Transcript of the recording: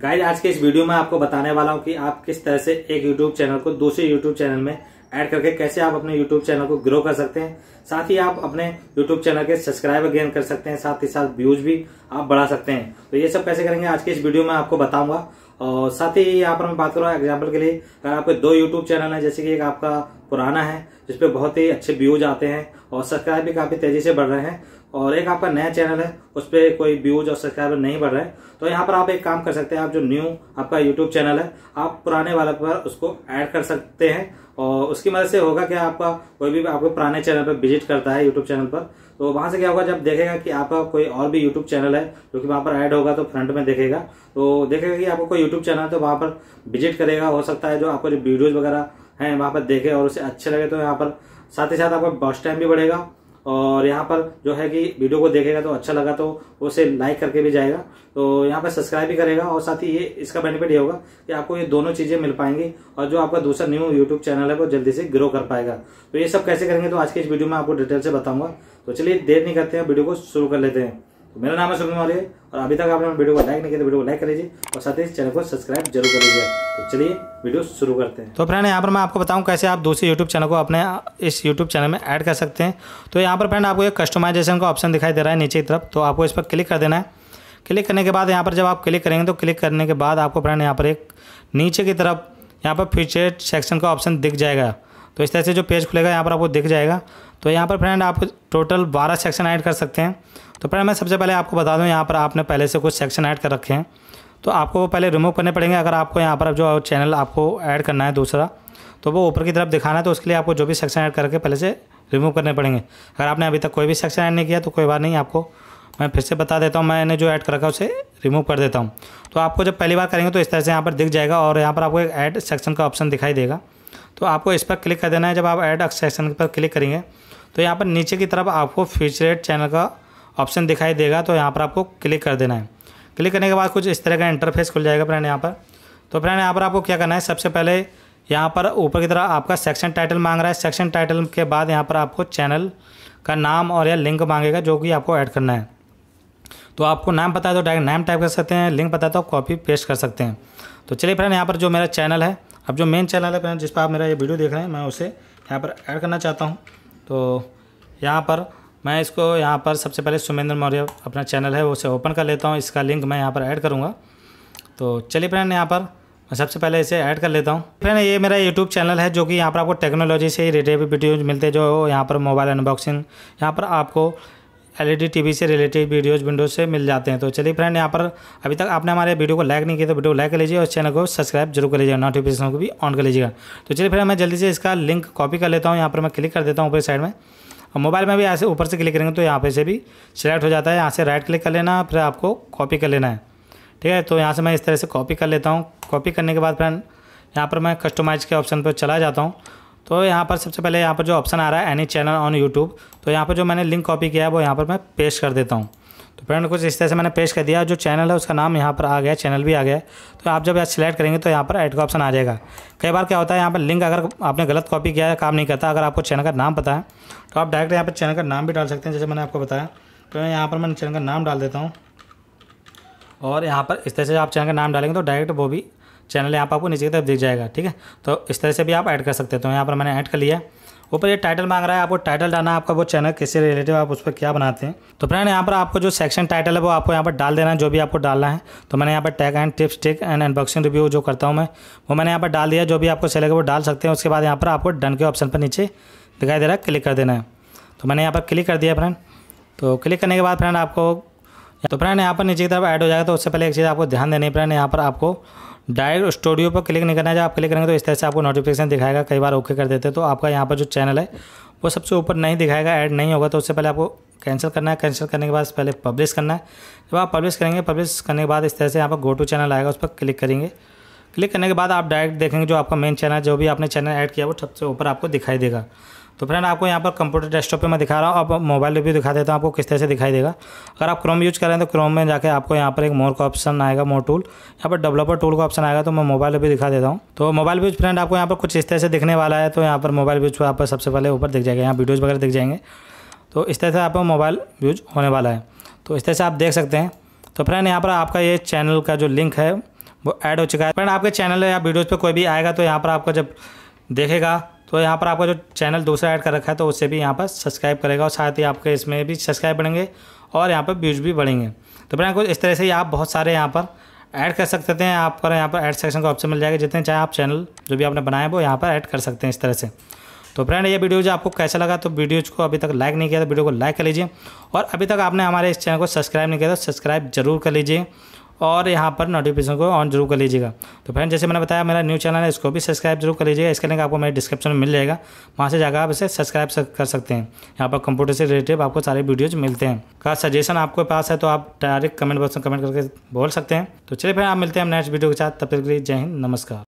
guys आज के इस वीडियो में आपको बताने वाला हूँ कि आप किस तरह से एक यूट्यूब चैनल को दूसरे यूट्यूब चैनल में ऐड करके कैसे आप अपने यूट्यूब चैनल को ग्रो कर सकते हैं साथ ही आप अपने यूट्यूब चैनल के सब्सक्राइबर गेन कर सकते हैं साथ ही साथ व्यूज भी आप बढ़ा सकते हैं तो ये सब कैसे करेंगे आज के इस वीडियो में आपको बताऊंगा और साथ ही यहाँ पर मैं बात करूँ एग्जाम्पल के लिए अगर आपके दो यूट्यूब चैनल है जैसे कि एक आपका पुराना है जिसपे बहुत ही अच्छे व्यूज आते हैं और सब्सक्राइब भी काफ़ी तेज़ी से बढ़ रहे हैं और एक आपका नया चैनल है उस पर कोई व्यूज और सब्सक्राइबर नहीं बढ़ रहे हैं तो यहाँ पर आप एक काम कर सकते हैं आप जो न्यू आपका यूट्यूब चैनल है आप पुराने वाले पर उसको ऐड कर सकते हैं और उसकी मदद से होगा कि आपका कोई भी आपको पुराने चैनल पर विजिट करता है यूट्यूब चैनल पर तो वहां से क्या होगा जब देखेगा कि आपका कोई और भी यूट्यूब चैनल है जो कि वहां पर ऐड होगा तो फ्रंट में देखेगा तो देखेगा कि आपको कोई यूट्यूब चैनल है तो वहां पर विजिट करेगा हो सकता है जो आपको जो वीडियोज वगैरह हैं वहाँ पर देखें और उसे अच्छे लगे तो यहाँ पर साथ ही साथ आपका बस टाइम भी बढ़ेगा और यहाँ पर जो है कि वीडियो को देखेगा तो अच्छा लगा तो उसे लाइक करके भी जाएगा तो यहाँ पर सब्सक्राइब भी करेगा और साथ ही ये इसका बेनिफिट ये होगा कि आपको ये दोनों चीज़ें मिल पाएंगी और जो आपका दूसरा न्यू यूट्यूब चैनल है वो जल्दी से ग्रो कर पाएगा तो ये सब कैसे करेंगे तो आज के इस वीडियो में आपको डिटेल से बताऊंगा तो चलिए देर नहीं करते हैं वीडियो को शुरू कर लेते हैं तो मेरा नाम है सुनने वाले और अभी तक आपने वीडियो को लाइक नहीं किया तो वीडियो को लाइक कर लीजिए और साथ ही चैनल को सब्सक्राइब जरूर कर लीजिए तो चलिए वीडियो शुरू करते हैं तो फ्रेंड यहाँ पर मैं आपको बताऊँ कैसे आप दूसरे यूट्यूब चैनल को अपने इस यूट्यूब चैनल में ऐड कर सकते हैं तो यहाँ पर फ्रेंड आपको एक कस्टमाइजेशन का ऑप्शन दिखाई दे रहा है नीचे की तरफ तो आपको इस पर क्लिक कर देना है क्लिक करने के बाद यहाँ पर जब आप क्लिक करेंगे तो क्लिक करने के बाद आपको फ्रेंड यहाँ पर एक नीचे की तरफ यहाँ पर फीचर सेक्शन का ऑप्शन दिख जाएगा तो इस तरह से जो पेज खुलेगा यहाँ पर आपको दिख जाएगा तो यहाँ पर फ्रेंड आप टोटल बारह सेक्शन ऐड कर सकते हैं तो फ्रेंड मैं सबसे पहले आपको बता दूँ यहाँ पर आपने पहले से कुछ सेक्शन ऐड कर रखे हैं तो आपको वो पहले रिमूव करने पड़ेंगे अगर आपको यहाँ पर जो चैनल आपको ऐड करना है दूसरा तो वो ऊपर की तरफ दिखाना है तो उसके लिए आपको जो भी सेक्शन ऐड करके पहले से रिमूव करने पड़ेंगे अगर आपने अभी तक कोई भी सेक्शन ऐड नहीं किया तो कोई बात नहीं आपको मैं फिर से बता देता हूँ मैंने जो ऐड कर रखा है उसे रिमूव कर देता हूँ तो आपको जब पहली बार करेंगे तो इस तरह से यहाँ पर दिख जाएगा और यहाँ पर आपको एक ऐड सेक्शन का ऑप्शन दिखाई देगा तो आपको इस पर क्लिक कर देना है जब आप ऐड सेक्शन पर क्लिक करेंगे तो यहाँ पर नीचे की तरफ आपको फ्यूचरेट चैनल का ऑप्शन दिखाई देगा तो यहाँ पर आपको क्लिक कर देना है क्लिक करने के बाद कुछ इस तरह का इंटरफेस खुल जाएगा फ्रेंड यहाँ पर तो फ्रेंड यहाँ पर आपको क्या करना है सबसे पहले यहाँ पर ऊपर की तरफ आपका सेक्शन टाइटल मांग रहा है सेक्शन टाइटल के बाद यहाँ पर आपको चैनल का नाम और या लिंक मांगेगा जो कि आपको ऐड करना है तो आपको नाम पता है तो डायरेक्ट नाम टाइप कर सकते हैं लिंक पता है तो आप कॉपी पेस्ट कर सकते हैं तो चलिए फ्रेंड यहाँ पर जो मेरा चैनल है अब जो मेन चैनल है फ्रेंड जिस पर आप मेरा ये वीडियो देख रहे हैं मैं उसे यहाँ पर ऐड करना चाहता हूँ तो यहाँ पर मैं इसको यहाँ पर सबसे पहले सुमेंद्र मौर्य अपना चैनल है उसे ओपन कर लेता हूँ इसका लिंक मैं यहाँ पर ऐड करूँगा तो चलिए फ्रेंड यहाँ पर मैं सबसे पहले इसे ऐड कर लेता हूँ फ्रेंड ये मेरा यूट्यूब चैनल है जो कि यहाँ पर आपको टेक्नोलॉजी से ही रिलेटेड वीडियोज मिलते हैं जो यहाँ पर मोबाइल अनबॉक्सिंग यहाँ पर आपको एलईडी टीवी से रिलेटेड वीडियोज़ विंडो से मिल जाते हैं तो चलिए फ्रेंड यहाँ पर अभी तक आपने हमारे वीडियो को लाइक नहीं किया तो वीडियो लाइक कर लीजिए और चैनल को सब्सक्राइब जरूर कर लीजिएगा नोटिफिकेशन को भी ऑन कर लीजिएगा तो चलिए फ्रेंड मैं जल्दी से इसका लिंक कॉपी कर लेता हूँ यहाँ पर मैं क्लिक कर देता हूँ ऊपर साइड में और मोबाइल में भी ऐसे ऊपर से क्लिक करेंगे तो यहाँ पर से भी सिलेक्ट हो जाता है यहाँ से राइट क्लिक कर लेना फिर आपको कॉपी कर लेना है ठीक है तो यहाँ से मैं इस तरह से कॉपी कर लेता हूँ कॉपी करने के बाद फ्रेंड यहाँ पर मैं कस्टमाइज़ के ऑप्शन पर चला जाता हूँ तो यहाँ पर सबसे पहले यहाँ पर जो ऑप्शन आ रहा है एनी चैनल ऑन यूट्यूब तो यहाँ पर जो मैंने लिंक कॉपी किया है वो यहाँ पर मैं पेश कर देता हूँ तो फ्रेंड कुछ इस तरह से मैंने पेश कर दिया जो चैनल है उसका नाम यहाँ पर आ गया चैनल भी आ गया तो आप जब यहाँ सिलेक्ट करेंगे तो यहाँ पर ऐड का ऑप्शन आ जाएगा कई बार क्या होता है यहाँ पर लिंक अगर आपने गलत कॉपी किया है काम नहीं करता अगर आपको चैनल का नाम पता है तो आप डायरेक्ट यहाँ पर चैनल का नाम भी डाल सकते हैं जैसे मैंने आपको बताया तो यहाँ पर मैं चैनल का नाम डाल देता हूँ और यहाँ पर इस तरह से आप चैनल का नाम डालेंगे तो डायरेक्ट वो भी चैनल यहाँ पर आपको नीचे की तरफ दिख जाएगा ठीक है तो इस तरह से भी आप ऐड कर सकते हैं तो यहाँ पर मैंने ऐड कर लिया ऊपर ये टाइटल मांग रहा है आपको टाइटल डालना है आपका वो चैनल किससे रिलेटिव आप उस पर क्या बनाते हैं तो फ्रेंड यहाँ पर आपको जो सेक्शन टाइटल है वो आपको यहाँ पर डाल देना है जो भी आपको डालना है तो मैंने यहाँ पर tag and tips tick and unboxing review जो करता हूँ मैं वो मैंने यहाँ पर डाल दिया जो भी आपको सेलेक्ट वो डाल सकते हैं उसके बाद यहाँ पर आपको डन के ऑप्शन पर नीचे दिखाई दे रहा है क्लिक कर देना है तो मैंने यहाँ पर क्लिक कर दिया फ्रेंड तो क्लिक करने के बाद फ्रेंड आपको तो फ्रेंड यहाँ पर नीचे की तरफ ऐड हो जाएगा तो उससे पहले एक चीज़ आपको ध्यान देनी फ्रेंड यहाँ पर आपको डायरेक्ट स्टूडियो पर क्लिक नहीं करना है जब आप क्लिक करेंगे तो इस तरह से आपको नोटिफिकेशन दिखाएगा कई बार ओके कर देते हैं तो आपका यहाँ पर जो चैनल है वो सबसे ऊपर नहीं दिखाएगा ऐड नहीं होगा तो उससे पहले आपको कैंसिल करना है कैंसिल करने के बाद पहले पब्लिश करना है जब आप पब्लिश करेंगे पब्लिश करने के बाद इस तरह से यहाँ पर गो टू चैनल आएगा उस पर क्लिक करेंगे क्लिक करने के बाद आप डायरेक्ट देखेंगे जो आपका मेन चैनल जो भी आपने चैनल ऐड किया वो सबसे ऊपर आपको दिखाई देगा तो फ्रेंड आपको यहाँ पर कंप्यूटर डेस्कटॉप पे मैं दिखा रहा हूँ अब मोबाइल भी दिखा देता हूँ आपको किस तरह से दिखाई देगा अगर आप क्रोम यूज़ करें तो क्रोम में जाकर आपको यहाँ पर एक मोर का ऑप्शन आएगा मोर टूल यहाँ पर डेवलपर टूल का ऑप्शन आएगा तो मैं मोबाइल भी दिखा देता हूँ तो मोबाइल व्यूज फ्रेंड आपको यहाँ पर कुछ इस तरह से दिखने वाला है तो यहाँ पर मोबाइल व्यूज पर आप सबसे पहले ऊपर दिख जाएगा यहाँ वीडियोज़ वगैरह दिख जाएंगे तो इस तरह से आपका मोबाइल व्यूज होने वाला है तो इस तरह से आप देख सकते हैं तो फ्रेंड यहाँ पर आपका ये चैनल का जो लिंक है वो ऐड हो चुका है फ्रेंड आपके चैनल या वीडियोज़ पर कोई भी आएगा तो यहाँ पर आपका जब देखेगा तो यहाँ पर आपका जो चैनल दूसरा ऐड कर रखा है तो उससे भी यहाँ पर सब्सक्राइब करेगा और साथ ही आपके इसमें भी सब्सक्राइब बढ़ेंगे और यहाँ पर व्यूज़ भी बढ़ेंगे तो फ्रेंड कुछ इस तरह से आप बहुत सारे यहाँ पर ऐड कर सकते हैं आप पर यहाँ पर ऐड सेक्शन का ऑप्शन मिल जाएगा जितने चाहे आप चैनल जो भी आपने बनाए वो यहाँ पर ऐड कर सकते हैं इस तरह से तो फ्रेंड ये वीडियो जो आपको कैसा लगा तो वीडियोज को अभी तक लाइक नहीं किया तो वीडियो को लाइक कर लीजिए और अभी तक आपने हमारे इस चैनल को सब्सक्राइब नहीं किया तो सब्सक्राइब जरूर कर लीजिए और यहाँ पर नोटिफिकेशन को ऑन जरूर कर लीजिएगा तो फ्रेंड जैसे मैंने बताया मेरा न्यू चैनल है इसको भी सब्सक्राइब जरूर कर लीजिएगा इसके लिंक आपको मेरे डिस्क्रिप्शन में मिल जाएगा वहाँ से जाकर आप इसे सब्सक्राइब कर सकते हैं यहाँ पर कंप्यूटर से रिलेटेड आपको सारे वीडियोज़ मिलते हैं का सजेशन आपके पास है तो आप डायरेक्ट कमेंट बॉक्स में कमेंट करके बोल सकते हैं तो चलिए फिर आप मिलते हैं नेक्स्ट वीडियो के साथ तब तक के लिए जय हिंद नमस्कार